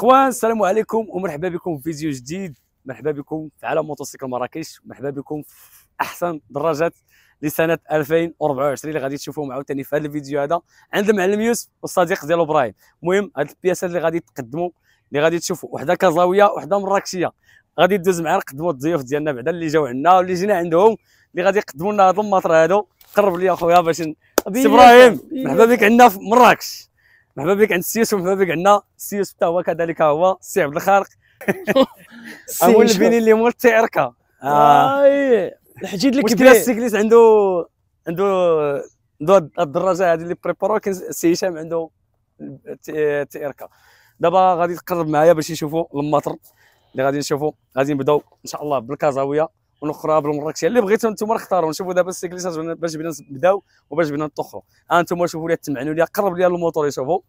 اخوان السلام عليكم ومرحبا بكم في فيديو جديد مرحبا بكم في عالم موتوسيكل مراكش مرحبا بكم في احسن دراجات لسنه 2024 اللي غادي تشوفوهم عاوتاني في هذا الفيديو هذا عند المعلم يوسف والصديق ديالو ابراهيم المهم هاد البياسات اللي غادي تقدموا اللي غادي تشوفوا وحده كازاويه وحده مراكشيه غادي دوز معنا نقدموا الضيوف ديالنا بعدا اللي جاو عندنا واللي جينا عندهم اللي غادي يقدموا لنا هاد الماطر هادو قرب لي اخويا باش سي ابراهيم مرحبا بك عندنا في مراكش مرحبا بك عند السيس ومرحبا بك عندنا السيس حتى هو كذلك هو السي عبد الخالق هو البيني اللي مول اركا آه. اي الحديد الكبير مشكل السيكليست عنده عنده عنده الدراجه هذه اللي بريبارو كاين السي هشام عنده اركا دابا غادي تقرب معايا باش نشوفوا المطر اللي غادي نشوفوا غادي نبداو ان شاء الله بالكازاويه ونقراب بالمراكشيه اللي بغيتو نتوما اختاروا نشوفوا دابا السيكليسات باش بينا نبداو وباش بينا نتوخروا ها نتوما شوفوا لي تمعنوا لي قرب لي الموتور يشوفوا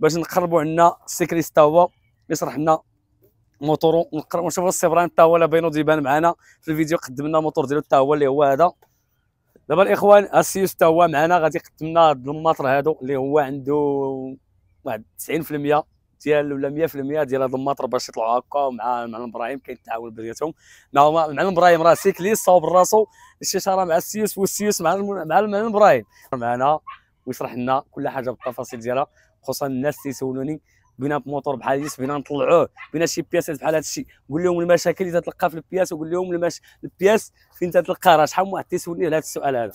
باش نقربوا عندنا السيكليست هو يشرح لنا موتورو ونقربوا نشوفوا السيبران تا هو لا بينو ديبان معنا في الفيديو قدم لنا الموتور ديالو تا هو اللي هو هذا دابا الاخوان السيوس تا هو معنا غادي يقدم لنا هذا الماطر هذا اللي هو عنده واحد 90% ديال ولا 100% ديال هاد الماطر باش يطلعوا هكا مع معلم ابراهيم التعاون بيناتهم مع المعلم ابراهيم راه سيكليست صاوب راسو الشيشه مع السيوس والسيوس مع مع المعلم ابراهيم معنا ويشرح لنا كل حاجه بالتفاصيل ديالها خصوصا الناس اللي يسولوني بينا بموتور بحال هادي بينا نطلعوه بينا شي بياس بحال هادشي قول لهم المشاكل اللي تتلقى في البياس وقول لهم المش... البياس فين تتلقى راه شحال من واحد تيسولني على هذا السؤال هذا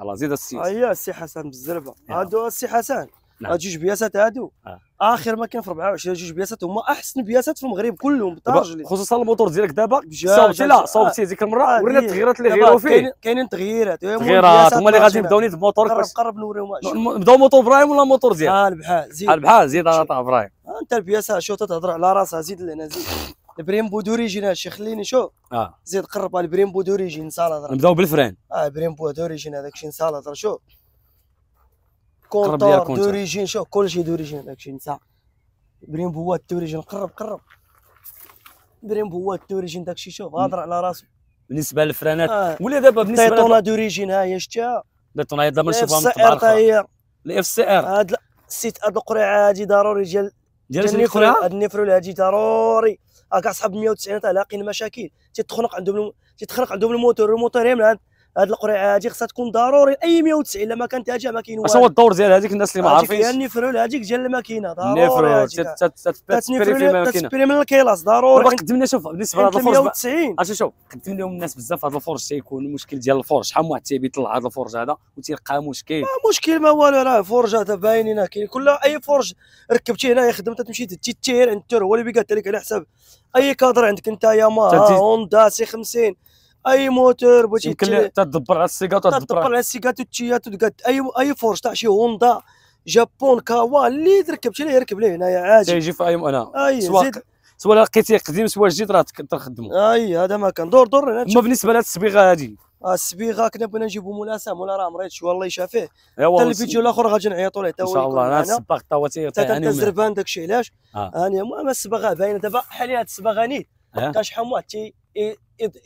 يلاه زيد السيوس اييه السي حسن بالزربه هادو السي حسن نعم. جوج بياسات هادو آه. اخر ما كان في 24 جوج بياسات هما احسن بياسات في المغرب كلهم بالطاجلي خصوصا الموتور ديالك دابا صوبتي لا صوبتي ديك المره آه، ورينا التغييرات اللي غيروا فيه كاينين تغييرات تغييرات هما اللي غادي نبداو بموتور قرب قرب نوريهم نبداو موتور ابراهيم ولا موتور ديالك اه البحال زيد آه، البحال زيد على طاع ابراهيم انت البياسه شو تهضر على راسها زيد لهنا زيد البريمبو دوريجينال شي خليني شوف اه زيد قرب البريمبو دوريجين سالا نبداو بالفران اه البريمبو دوريجين هذاك الشيء نسى شوف كونتور دوريجين شوف كلشي دوريجين داكشي نتا بريمب هو دوريجين قرب قرب بريمب هو دوريجين داكشي شوف هضر على راسو بالنسبه للفرانات آه. ولا دابا بالنسبه طيب، ديتونا دوريجين ها هي شتيها هي دابا نشوفها من الاف سي ار هاد السيت هاد القريعة هادي ضروري ديال ديال النفرو هاد النفرو هادي ضروري هاكا صحاب 190 لاقين مشاكل تيتخنق عندهم تيتخنق عندهم الموتور الموتور عند هاد القريعه هادي خصها تكون ضروري اي 190 الا ما كانت هاجه ما كاين والو اش هو الدور ديال هذيك الناس اللي ما عارفينش هاديك النفرول هاديك ديال الماكينه ضروري تتسبري في الماكينه تتسبري من الكيلاس ضروري دابا قدمنا شوف بالنسبه لهاد الفرج 190 اش شوف قدم لهم الناس بزاف هاد الفرج تيكون المشكل ديال الفرج شحال من واحد تيبي يطلع هاد الفرج هذا وتيلقى مشكل ما مشكل ما والو راه هذا باينين كاين كل اي فرج ركبتيه هنا يخدم تمشي تتير عند التور هو اللي بيقاد لك على حساب اي كادر عندك انت يا ما هوندا سي 50 اي موتور بغيتي يمكن تدبر على السيكات تدبر على السيكات والتيات اي اي فورش تاع شي هوندا جابون كاوا اللي تركبتي ليه يركب ليه هنايا عادي تيجي في اي انا اي سواء سواء لقيتيه قديم سواء جديد راه تخدمو اي هذا ما كان دور دور اما بالنسبه لهاد الصبيغه هادي الصبيغه كنا بغينا نجيبو مولا سام ولا راه مريض شويه الله يشافيه حتى الفيديو الاخر غادي نعيطوا ليه ان شاء الله الصباغ تا هو تا يعني الزربان داك الشيء علاش آه. انا المهم الصباغه باينه دابا حاليا هاد الصباغه نيت شحال من واحد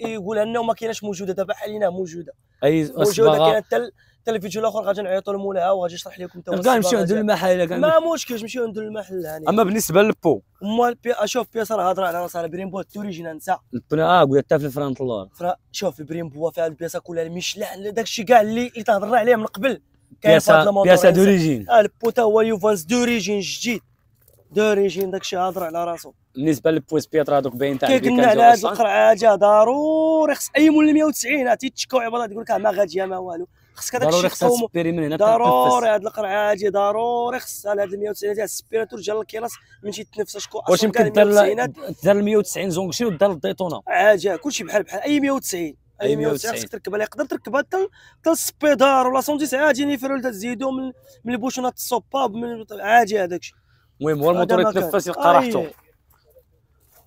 يقول انه ما كايناش موجوده دابا حاليا موجوده اي موجوده كاين حتى الفيديو الاخر غادي نعيطوا لمولاها وغادي يشرح لكم تو كاع نمشيو عند المحل ما مشكلش نمشيو عند المحل يعني اما بالنسبه للبو اما بي... شوف بيس راه هضره على راسها البريمبو توريجينا نسى البنا اه قلت حتى في الفرانت لور فرا... شوف بريمبو فيها البياسه كلها المشلع داك الشيء كاع اللي تهضرنا عليه من قبل بياسه بياسه دوريجين اه البو تا هو يوفانس دوريجين جديد دوريجين داك الشيء هضر على راسو بالنسبه لبويس بيترا هذوك باين تاع كي قلنا على هاد جا ضروري خص اي مول 190 تيتشكاو عباد تقول لك ما غادي ما والو خصك هذاك الشيء هنا ضروري هاد هادي ضروري خصها لهاد 190 تاع السبيري ترجع الكلاس من شي تنفس شكون اصلا واش يمكن دار 190 زونكشي ودار الديتونه عادي كلشي بحال بحال اي 190 اي 190 خصك تركبها لا يقدر تركبها حتى حتى السبيدار ولا 190 عادي نيفرول يعني تزيدو من من البوشونات الصوباب عادي هذاك الشيء المهم هو الموتور يتنفس يلقى راحته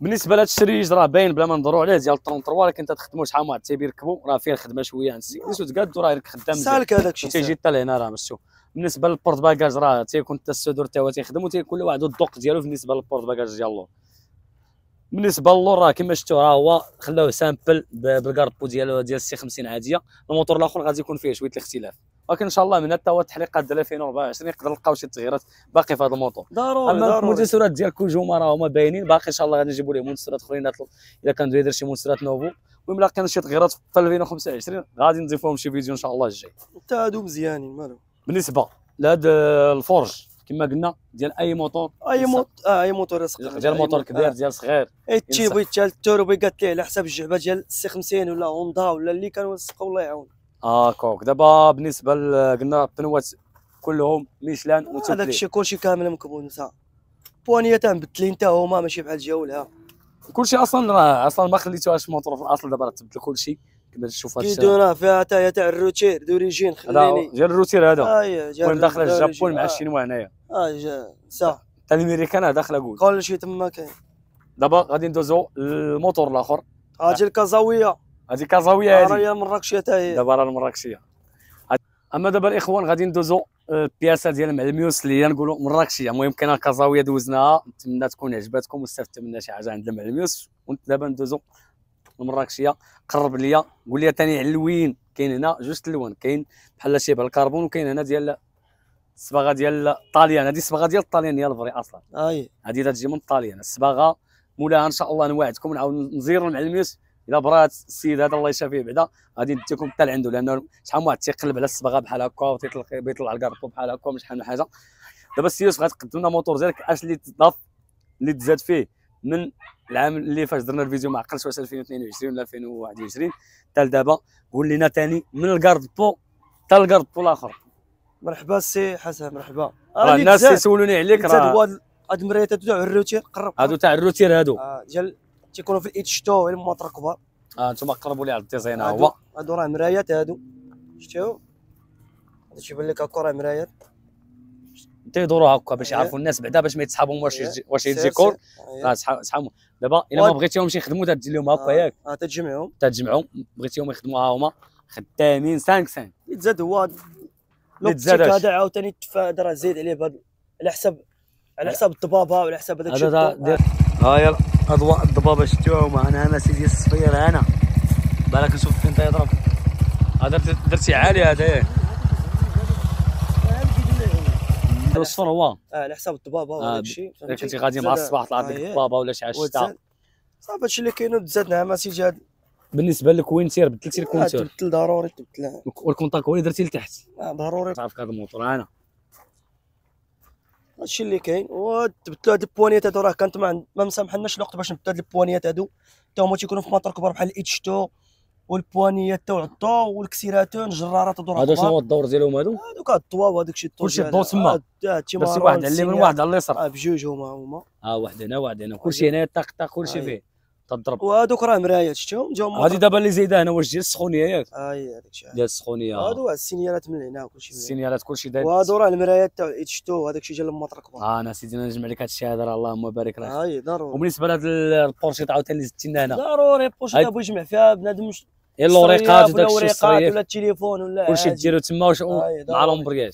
بالنسبه لهذا الشريج راه باين بلا ما نهضروا عليه ديال 33 ولكن تخدموا شحال من واحد بيركبوا راه فيه الخدمه شويه عند السيكريس وتقادو راه خدام سالك هذاك الشيء تيجي حتى لهنا راه مشتو بالنسبه للبورت باكاج راه تيكون حتى السودور حتى هو تيخدم وتيكون كل واحد الدوق ديالو بالنسبه للبورت باكاج ديالو بالنسبه للور راه كما شفتوا راه هو خلاوه سامبل بالكاربو ديالو ديال سي 50 عاديه الموتور الاخر غادي يكون فيه شويه الاختلاف ولكن ان شاء الله من حتى هو التحليقات ديال 2024 يقدر نلقاو شي تغييرات باقي في هذا الموتور ضروري اما المنتسرات ديال كوجوما راه هما باينين باقي ان شاء الله غادي نجيبوا ليه منتسرات اخرين اذا كان يدير شي منتسرات نوفو المهم الا كان شي تغييرات في 2025 غادي نضيفوهم شي فيديو ان شاء الله الجاي حتى هادو مزيانين مالو بالنسبه لهذا الفورج كما قلنا ديال اي موتور اي موتور اه اي موتور صغير ديال موتور كبير آه. ديال صغير اي تيبي ديال التوربي قالت ليه على حساب الجعبه ديال سي 50 ولا هوندا ولا اللي كانوا لصقوا الله يعاون اكوك آه، دابا بالنسبه قلنا الطنوات كلهم ميشلان متبلين آه، هذاك الشيء كلشي كامل صح بوانيه تاع مبدلين حتى هما ماشي بحال جاولها كلشي اصلا راه اصلا ما خليتوهاش موطور في الاصل دابا راه تبدل كلشي كما تشوف هادشي كيدونا فيها حتى تاع الروتير دوريجين خليني ديال الروتير هذا آه، وين داخل داخله الجابون مع الشينوا هنايا اه صح تاع الامريكان داخله قول كلشي تما كاين دابا غادي ندوزو للموتور الاخر اجي الكازاويه هذه كازاويه هذه راهي مراكشيه حتى هي دابا راه المراكشيه اما دابا الاخوان غادي ندوزو البياسه آه، ديال المعلميوس اللي هي نقولوا مراكشيه المهم كاينه كازاوية دوزناها نتمنى تكون عجباتكم واستفدت منها شي حاجه عند المعلميوس ودابا ندوزو المراكشيه قرب ليا قول لي ثاني علوين كاين هنا جوج تلوان كاين بحال شبه الكربون وكاين هنا ديال الصباغه ديال طاليان هذه الصباغه ديال طاليان هي الفري اصلا اي آه، هذه تجي من طاليان الصباغه مولاها ان شاء الله نوعدكم نعاود نزيروا المعلميوس الا برات السيد هذا الله يشافيه بعدا غادي نديكم حتى لعنده لانه شحال من واحد تيقلب على الصبغه بحال هكا وتيطلق بيطلع الكاركو بحال هكا من شحال من حاجه دابا السيوس غتقدم لنا موتور ديالك اش اللي تضاف اللي تزاد فيه من العام اللي فاش درنا الفيديو ما عقلتش واش 2022 ولا 2021 حتى لدابا لنا ثاني من الكارد بو حتى الكارد بو الاخر مرحبا سي حسن مرحبا راه الناس تيسولوني عليك راه هاد المرايات تاع الروتير قرب هادو تاع الروتير هادو آه جل تيكونوا في الاتش تو هما كبار اه نتوما قربوا لي على الديزاين ها هو هادو راه مرايات هادو شفتيهم هذا تيبان لك هكا راه مرايات تيدوروا هكا باش إيه. يعرفوا الناس بعدا باش ما يتسحبهم واش إيه. واش الديكور إيه. تسحابهم دابا الا ما بغيتيهمش يخدموا تدير لهم هكا آه، ياك اه تتجمعهم تتجمعهم بغيتيهم يخدموا ها هما خدامين 5 5 يتزاد هو يتزاد هذا عاوتاني التفاح راه زيد عليه على حساب على حساب الطبابه وعلى حساب هذاك الشيء هاي اضواء الضبابه شتوها ومعنا مسج ديال الصفير هنا بالك نشوف فين تيضرب هذا درتي عالي هذا إيه. الصفر هو اه على حساب الضبابه آه، وداك الشيء كنتي غادي مع الصباح طلعت آه، لك إيه. الضبابه ولا شي عشتها صافي هادشي اللي كاين وتزادنا نعم، عماسيج هاد بالنسبه للكوينتير بدلتي الكونتور آه، تبدل ضروري تبدل والكونتاك درتي لتحت ضروري تعرف هذا الموتور انا هادشي اللي كاين وتبدلوا هاد البوانيات هادو راه كانت ما, ما مسامحناش الوقت باش نبدلوا هاد البوانيات هادو حتى هما تيكونوا في مطار كبار بحال الاتش تو والبوانيات تاع الطو والكسيراتون جرارات هادو هادو شنو هو الدور ديالهم هادو هادوك الطواو هادوك شي الطور كلشي الضو تما بس واحد على اليمين واحد على اليسار آه، بجوج هما هما اه واحد هنا واحد هنا كلشي هنا طاق طاق كلشي آه، فيه تضرب وهذوك راه مرايات شفتهم جاهم هذه دابا اللي زايده هنا واش ديال السخونيه ياك اي آه، هذاك الشيء ديال السخونيه هادو السينيالات من هنا شيء السينيالات كلشي داير وهادو راه المرايات تاع الاي شفتو هذاك الشيء جا المطر كبار اه انا سيدي نجمع لك هذا الشيء هذا راه اللهم بارك راه اي ضروري وبالنسبه لهذا البورشيط عاوتاني اللي زدتي لنا هنا ضروري البورشيط بغيت يجمع فيها بنادم يا الوريقات وداك الشيء الوريقات ولا التليفون ولا كلشي ديرو تما آه، مع لومبرياج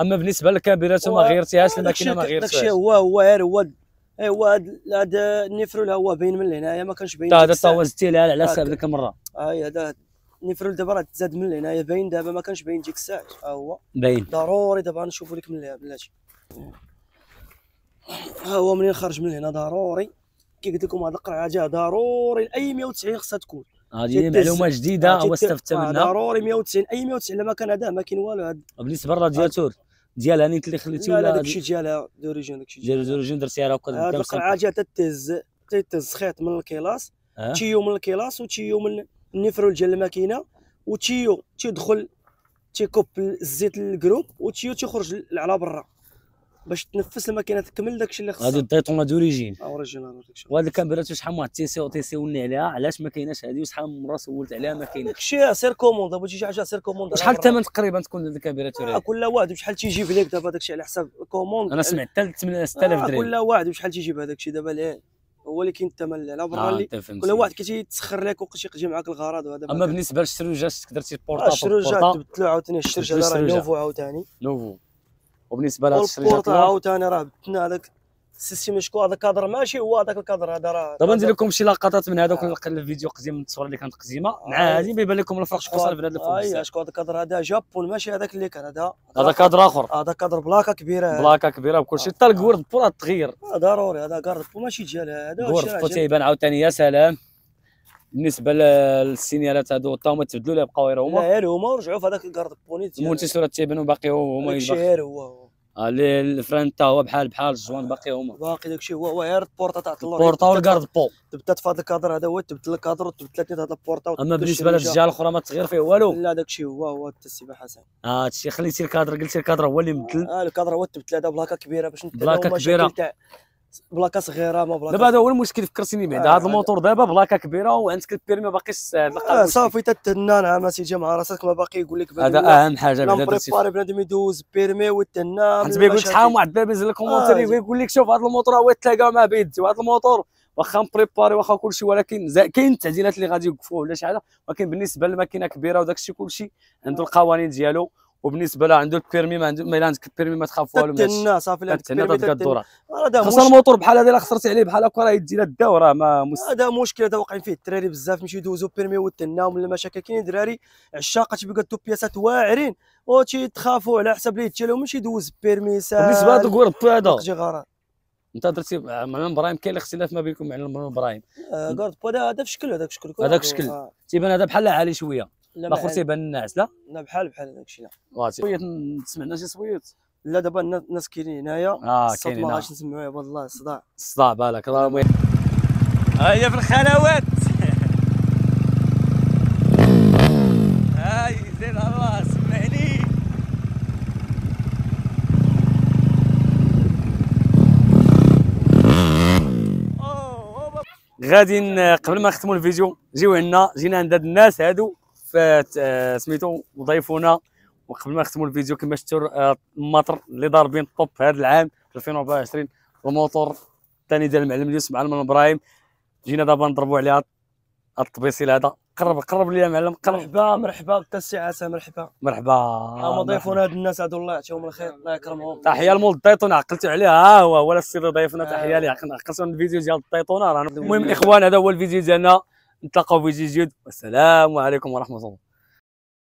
اما بالنسبه للكابيرات ما غيرتيهاش الماكينه ما غيرتهاش الشيء هو هو غير هو ايوا هاد هاد النفرول هو باين من لهنايا ما كانش باين هذا طاول استلال على حساب ديك المره اي آه، هذا النفرول دابا راه تزاد من لهنايا باين دابا ما كانش باين ديك الساعه ها آه، هو باين ضروري دابا نشوفوا لك من بلاتي ها آه، هو منين خرج من هنا ضروري كي قلت لكم هاد القرعه جا ضروري اي 190 خصها تكون هذه معلومه جديده هو استفدت منها ضروري 190 اي 190 الا ما كان هذا ما كاين والو بالنسبه للرادياتور ديالها نيت اللي خليتي ولا لا داكشي ديالها دوريجين داكشي ديال دوريجين درتي راه هكا هاد القرعه جات تتهز تتهز خيط من الكلاص أه؟ تيو من الكلاص وتيو من النفرول ديال الماكينه وتيو تيدخل تيكوب الزيت للجروب وتيو تيخرج على برا باش تنفس الماكينه تكمل داكشي اللي خصها هذه الديتونا دوريجين اوريجينال وهاد الكاميرات شحال من تي سي او تي سي ولني عليها علاش ما كايناش هادي وشحال من مره سولت عليها ما كايناش داكشي سير كوموند بغيتي شي حاجه سير كوموند شحال الثمن تقريبا تكون هاد الكاميرات آه كل واحد بشحال تيجيب لك دابا داكشي على حساب كوموند انا سمعت حتى 8000 آه، درهم كل واحد بشحال تيجيب هذاك الشيء دابا هو اللي كاين الثمن على آه، برا اللي كل واحد كيتسخر لك وقت يقضي معاك الغرض وهذا اما بالنسبه للشروجات تقدر آه، بورطابل الشروجات تبدلو عاوتاني الشرجه راه نوفو عاوتاني نوفو وبالنسبه لهاد الشريجات عاوتاني راه بتنا هذاك السيستم شكون هذا الكادر ماشي هو هذاك الكادر هذا راه دابا ندير لكم شي لقطات من هذاك آه. الفيديو قديم التصوير اللي كانت قديمه آه. مع هذه بيبان لكم الفرق شكون صار بين هذا الفوق اي آه، شكون هذا الكادر هذا جابون ماشي هذاك اللي كان هذا هذا كادر اخر هذا كادر بلاكه كبيره بلاكه كبيره بكل شيء حتى الكورد بو راه تغير آه، ضروري هذا كارد بو ماشي ديال هذا كورد بو تيبان عاوتاني يا سلام بالنسبه للسينيالات هادو حتى هما تبدلوا لا بقاو غير هما غير هما ورجعوا في هذاك الكارد بونيت المونتيسورات تيبانوا باقي هما غير هو آه، الفران تا هو بحال بحال الزوان باقي هما باقي داكشي هو هو غير البورطه تاع الطلور البورطه والكارد بو تبدلت في هذا الكادر هذا هو تبدل الكادر وتبدلت لي هذا البورطا اما بالنسبه للجهه الاخرى ما تغير فيه والو لا داكشي هو هو حتى السباحه حسن اه هادشي خليتي الكادر قلتي الكادر هو اللي مبدل اه الكادر هو تبدل هذا بلاكه كبيره باش نتلاقاو بلاكه تاع بلاكه صغيره ما بلاكه دابا هذا هو المشكل في كرسيني بعدا آه، هذا يعني الموتور دابا بلاكه كبيره وعندك البير البيرمي باقي آه, آه، صافي تتهنى نعم تيجي مع راسك ما باقي يقول لك هذا اهم حاجه نعم، بعدا بريباري بنادم يدوز بيرمي ويتهنى حيت بيقول لك شحال واحد باب ينزل الكومونتيري آه، ويقول لك شوف هذا الموتور هو تلاقى مع بيدي وهذا الموتور واخا مبريباري واخا كلشي ولكن كاين التعديلات اللي غادي يوقفوه ولا شي حاجه ولكن بالنسبه للماكينه كبيره وداك الشيء كلشي عنده القوانين ديالو وبالنسبه له عنده البيرمي ما عنده ما عندك البيرمي ما تخاف والو تتنا صافي لا تتنا تبقى الدوره خاصه الموتور بحال هذا الا خسرتي عليه بحال هكا راه يدي لها الدوره ما ما هذا مشكل هذا واقعين فيه الدراري بزاف مشي يدوزوا بيرمي وتنا ولا المشاكل كاينين دراري عشاقه تيبقى الدوبياسات واعرين وتي تخافوا على حسب اللي يتشالو ماشي يدوز بيرمي ساهل بالنسبه لهذا قرط هذا انت درتي مع ابراهيم كاين الاختلاف ما بينكم مع ابراهيم آه، قرط هذا في شكل هذاك شكل هذاك شكل آه. تيبان هذا بحال عالي شويه لا الاخر بان عسله لا بحال بحال داكشي لا صويت سمعنا شي صويت لا دابا الناس كاينين هنايا اه كاينين ما نسمعوا نسمعوها والله الصداع الصداع بالك راه المهم ها هي في الخلوات هاي زين الله سمعني غادي قبل ما نختموا الفيديو جيو عندنا جينا عند هاد الناس هادو فات آه، سميتو وضيفونا وقبل ما نختموا الفيديو كما شفتوا آه، المطر اللي ضاربين الطوب هذا العام 2024 الموتور الثاني ديال المعلم اليوسف مع المن ابراهيم جينا دابا نضربوا عليها الطبيسيل هذا قرب قرب لي يا معلم قرب مرحبا مرحبا عسى مرحبا مرحبا هما ضيفونا هاد الناس عدو الله يعطيهم الخير الله يكرمهم تحيه لمول الطيطونه عقلتوا عليها ها هو ولا السيد ضيفنا تحيه آه. ليه عقلتوا الفيديو ديال الطيطونه المهم الاخوان هذا هو الفيديو ديالنا نتلاقاو في جديد والسلام عليكم ورحمه الله